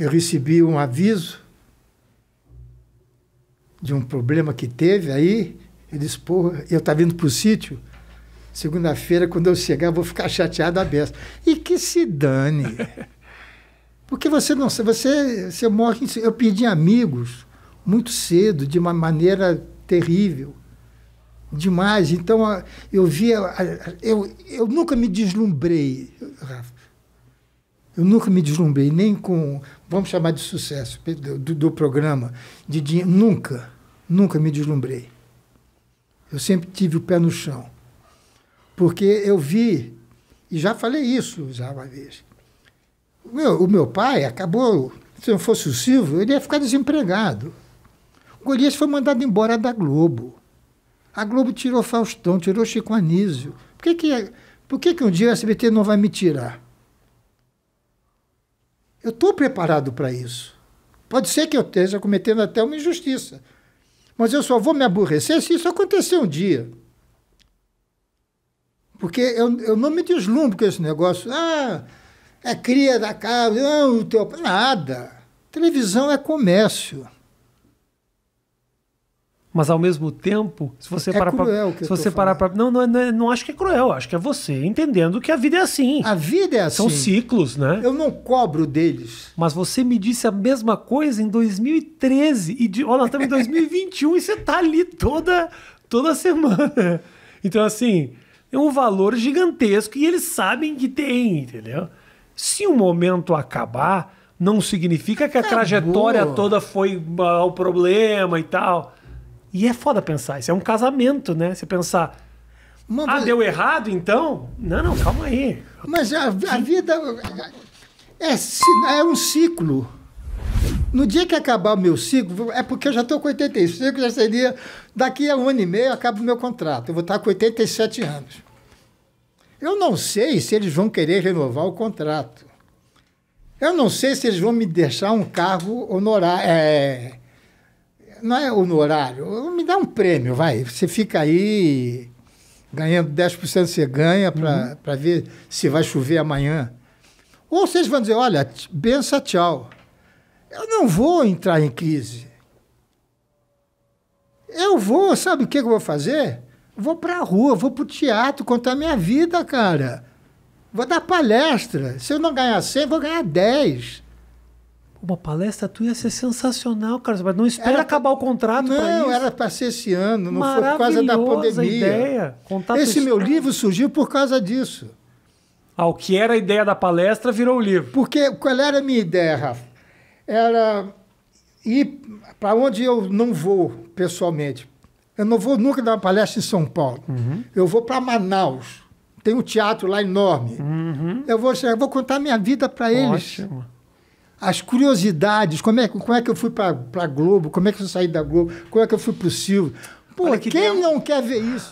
eu recebi um aviso de um problema que teve aí. Eles, porra, eu estava indo para o sítio. Segunda-feira, quando eu chegar, vou ficar chateado a beça. E que se dane. Porque você não você, você morre. Eu perdi amigos muito cedo, de uma maneira terrível. Demais. Então, eu via. Eu, eu nunca me deslumbrei, Rafa. Eu nunca me deslumbrei, nem com vamos chamar de sucesso do, do programa, de dinheiro, nunca, nunca me deslumbrei. Eu sempre tive o pé no chão. Porque eu vi, e já falei isso já uma vez, o meu, o meu pai acabou, se não fosse o Silvio, ele ia ficar desempregado. O Golias foi mandado embora da Globo. A Globo tirou Faustão, tirou Chico Anísio. Por que, que, por que, que um dia o SBT não vai me tirar? Eu estou preparado para isso. Pode ser que eu esteja cometendo até uma injustiça. Mas eu só vou me aborrecer se isso acontecer um dia. Porque eu, eu não me deslumbro com esse negócio. Ah, é cria da casa, não, o teu. Nada. Televisão é comércio. Mas ao mesmo tempo, se você é parar para, se você parar para não, não, é, não, é, não acho que é cruel, acho que é você entendendo que a vida é assim. A vida é assim. São ciclos, né? Eu não cobro deles. Mas você me disse a mesma coisa em 2013 e de, olha, estamos em 2021 e você tá ali toda toda semana. Então assim, é um valor gigantesco e eles sabem que tem, entendeu? Se um momento acabar, não significa que a Acabou. trajetória toda foi ah, o problema e tal. E é foda pensar, isso é um casamento, né? Você pensar, ah, mas... deu errado então? Não, não, calma aí. Mas a, a vida é, é um ciclo. No dia que acabar o meu ciclo, é porque eu já estou com 85, já seria. Daqui a um ano e meio acaba o meu contrato. Eu vou estar com 87 anos. Eu não sei se eles vão querer renovar o contrato. Eu não sei se eles vão me deixar um cargo honorário, é, não é o horário. me dá um prêmio, vai. Você fica aí ganhando 10% você ganha para uhum. ver se vai chover amanhã. Ou vocês vão dizer, olha, bença, tchau. Eu não vou entrar em crise. Eu vou, sabe o que eu vou fazer? Vou para a rua, vou para o teatro contar minha vida, cara. Vou dar palestra. Se eu não ganhar 100, vou ganhar 10 uma palestra tu ia ser sensacional, cara. Mas não espera era, acabar o contrato Não, era para ser esse ano, não foi por causa da pandemia. Ideia. esse meu livro surgiu por causa disso. Ao ah, que era a ideia da palestra virou o livro. Porque qual era a minha ideia, Rafa? Era ir para onde eu não vou pessoalmente. Eu não vou nunca dar uma palestra em São Paulo. Uhum. Eu vou para Manaus. Tem um teatro lá enorme. Uhum. Eu vou, eu vou contar minha vida para eles. Ótimo as curiosidades, como é, como é que eu fui para Globo, como é que eu saí da Globo, como é que eu fui para o Silvio. Pô, que quem não quer ver isso?